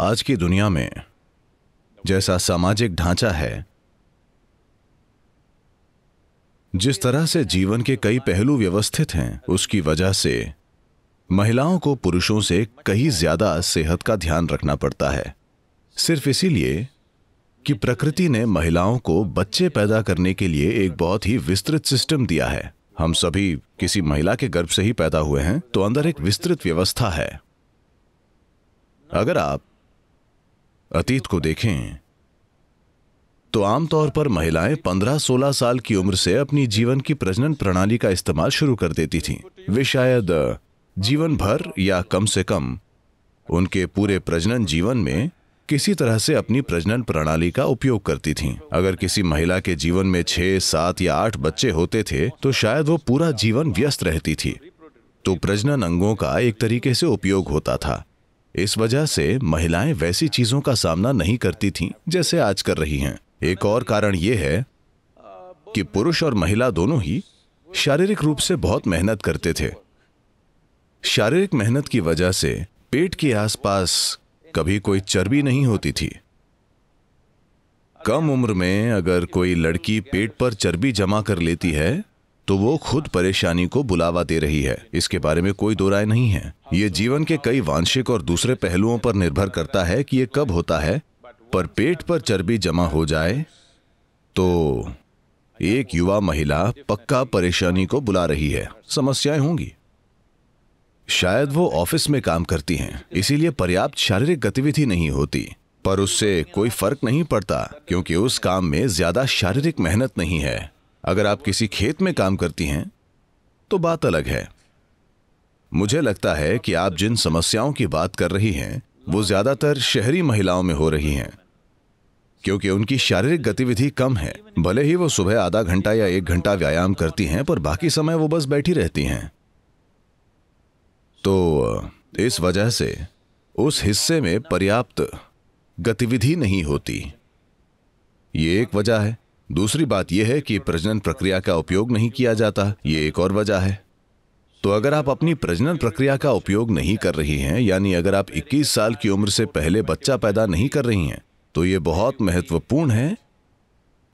आज की दुनिया में जैसा सामाजिक ढांचा है जिस तरह से जीवन के कई पहलू व्यवस्थित हैं उसकी वजह से महिलाओं को पुरुषों से कहीं ज्यादा सेहत का ध्यान रखना पड़ता है सिर्फ इसीलिए कि प्रकृति ने महिलाओं को बच्चे पैदा करने के लिए एक बहुत ही विस्तृत सिस्टम दिया है हम सभी किसी महिला के गर्भ से ही पैदा हुए हैं तो अंदर एक विस्तृत व्यवस्था है अगर आप अतीत को देखें तो आमतौर पर महिलाएं 15-16 साल की उम्र से अपनी जीवन की प्रजनन प्रणाली का इस्तेमाल शुरू कर देती थीं। वे शायद जीवन भर या कम से कम उनके पूरे प्रजनन जीवन में किसी तरह से अपनी प्रजनन प्रणाली का उपयोग करती थीं। अगर किसी महिला के जीवन में छह सात या आठ बच्चे होते थे तो शायद वो पूरा जीवन व्यस्त रहती थी तो प्रजनन अंगों का एक तरीके से उपयोग होता था इस वजह से महिलाएं वैसी चीजों का सामना नहीं करती थीं जैसे आज कर रही हैं एक और कारण यह है कि पुरुष और महिला दोनों ही शारीरिक रूप से बहुत मेहनत करते थे शारीरिक मेहनत की वजह से पेट के आसपास कभी कोई चर्बी नहीं होती थी कम उम्र में अगर कोई लड़की पेट पर चर्बी जमा कर लेती है तो वो खुद परेशानी को बुलावा दे रही है इसके बारे में कोई दो राय नहीं है ये जीवन के कई वांशिक और दूसरे पहलुओं पर निर्भर करता है कि ये कब होता है पर पेट पर चर्बी जमा हो जाए तो एक युवा महिला पक्का परेशानी को बुला रही है समस्याएं होंगी शायद वो ऑफिस में काम करती हैं इसीलिए पर्याप्त शारीरिक गतिविधि नहीं होती पर उससे कोई फर्क नहीं पड़ता क्योंकि उस काम में ज्यादा शारीरिक मेहनत नहीं है अगर आप किसी खेत में काम करती हैं तो बात अलग है मुझे लगता है कि आप जिन समस्याओं की बात कर रही हैं वो ज्यादातर शहरी महिलाओं में हो रही हैं क्योंकि उनकी शारीरिक गतिविधि कम है भले ही वो सुबह आधा घंटा या एक घंटा व्यायाम करती हैं पर बाकी समय वो बस बैठी रहती हैं तो इस वजह से उस हिस्से में पर्याप्त गतिविधि नहीं होती ये एक वजह है दूसरी बात यह है कि प्रजनन प्रक्रिया का उपयोग नहीं किया जाता ये एक और वजह है तो अगर आप अपनी प्रजनन प्रक्रिया का उपयोग नहीं कर रही हैं यानी अगर आप 21 साल की उम्र से पहले बच्चा पैदा नहीं कर रही हैं तो ये बहुत महत्वपूर्ण है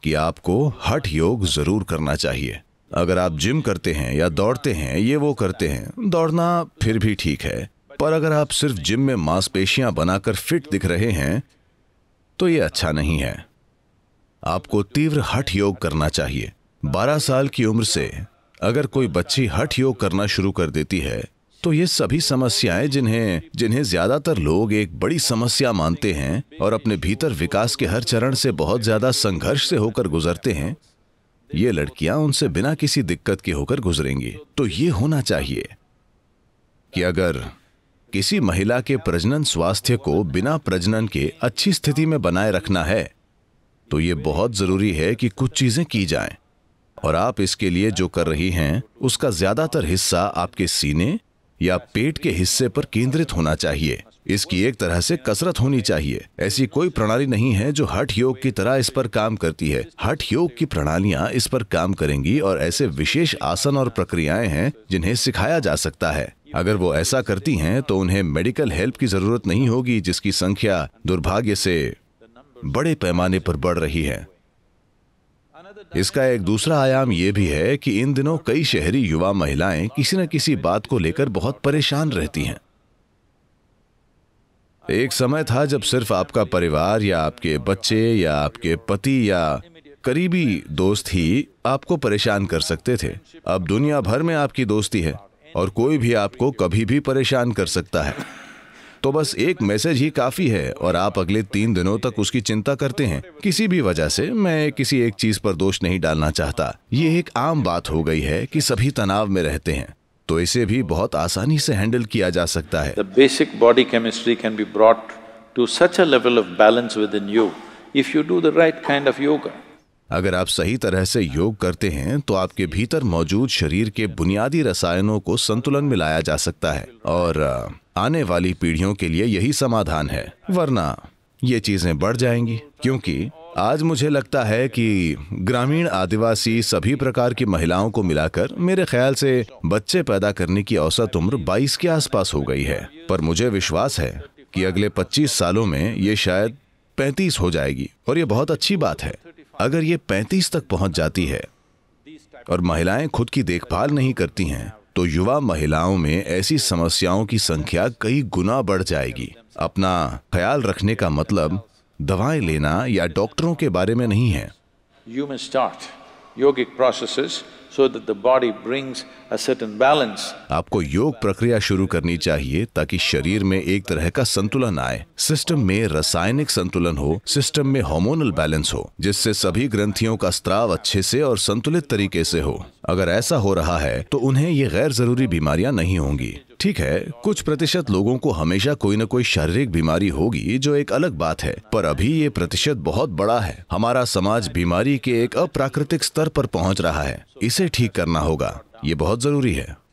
कि आपको हठ योग जरूर करना चाहिए अगर आप जिम करते हैं या दौड़ते हैं ये वो करते हैं दौड़ना फिर भी ठीक है पर अगर आप सिर्फ जिम में मांसपेशियां बनाकर फिट दिख रहे हैं तो ये अच्छा नहीं है आपको तीव्र हठ योग करना चाहिए 12 साल की उम्र से अगर कोई बच्ची हठ योग करना शुरू कर देती है तो ये सभी समस्याएं जिन्हें जिन्हें ज्यादातर लोग एक बड़ी समस्या मानते हैं और अपने भीतर विकास के हर चरण से बहुत ज्यादा संघर्ष से होकर गुजरते हैं ये लड़कियां उनसे बिना किसी दिक्कत के होकर गुजरेंगी तो ये होना चाहिए कि अगर किसी महिला के प्रजनन स्वास्थ्य को बिना प्रजनन के अच्छी स्थिति में बनाए रखना है तो ये बहुत ज़रूरी है कि कुछ चीज़ें की जाएं और आप इसके लिए जो कर रही हैं उसका ज़्यादातर हिस्सा आपके सीने या पेट के हिस्से पर केंद्रित होना चाहिए इसकी एक तरह से कसरत होनी चाहिए ऐसी कोई प्रणाली नहीं है जो हठ योग की तरह इस पर काम करती है हठ योग की प्रणालियां इस पर काम करेंगी और ऐसे विशेष आसन और प्रक्रियाएं हैं जिन्हें सिखाया जा सकता है अगर वो ऐसा करती हैं तो उन्हें मेडिकल हेल्प की जरूरत नहीं होगी जिसकी संख्या दुर्भाग्य से बड़े पैमाने पर बढ़ रही है इसका एक दूसरा आयाम यह भी है कि इन दिनों कई शहरी युवा महिलाएं किसी न किसी बात को लेकर बहुत परेशान रहती हैं एक समय था जब सिर्फ आपका परिवार या आपके बच्चे या आपके पति या करीबी दोस्त ही आपको परेशान कर सकते थे अब दुनिया भर में आपकी दोस्ती है और कोई भी आपको कभी भी परेशान कर सकता है तो बस एक मैसेज ही काफी है और आप अगले तीन दिनों तक उसकी चिंता करते हैं किसी भी वजह से मैं किसी एक चीज पर दोष नहीं डालना चाहता ये एक आम बात हो गई है कि सभी तनाव में रहते हैं तो इसे भी बहुत आसानी से हैंडल किया जा सकता है basic body chemistry can be brought to such a level of balance within you if you do the right kind of yoga अगर आप सही तरह से योग करते हैं तो आपके भीतर मौजूद शरीर के बुनियादी रसायनों को संतुलन में लाया जा सकता है और आने वाली पीढ़ियों के लिए यही समाधान है वरना ये चीजें बढ़ जाएंगी क्योंकि आज मुझे लगता है कि ग्रामीण आदिवासी सभी प्रकार की महिलाओं को मिलाकर मेरे ख्याल से बच्चे पैदा करने की औसत उम्र 22 के आसपास हो गई है पर मुझे विश्वास है कि अगले 25 सालों में ये शायद 35 हो जाएगी और ये बहुत अच्छी बात है अगर ये 35 तक पहुंच जाती है और महिलाएं खुद की देखभाल नहीं करती हैं तो युवा महिलाओं में ऐसी समस्याओं की संख्या कई गुना बढ़ जाएगी अपना ख्याल रखने का मतलब दवाएं लेना या डॉक्टरों के बारे में नहीं है you may start yogic process so that the body brings a certain balance. आपको योग प्रक्रिया शुरू करनी चाहिए ताकि शरीर में एक तरह का संतुलन आए सिस्टम में रासायनिक संतुलन हो सिस्टम में हॉर्मोनल बैलेंस हो जिससे सभी ग्रंथियों का स्त्राव अच्छे से और संतुलित तरीके से हो अगर ऐसा हो रहा है तो उन्हें ये गैर जरूरी बीमारियां नहीं होंगी ठीक है कुछ प्रतिशत लोगों को हमेशा कोई न कोई शारीरिक बीमारी होगी जो एक अलग बात है पर अभी ये प्रतिशत बहुत बड़ा है हमारा समाज बीमारी के एक अप्राकृतिक स्तर पर पहुंच रहा है इसे ठीक करना होगा ये बहुत जरूरी है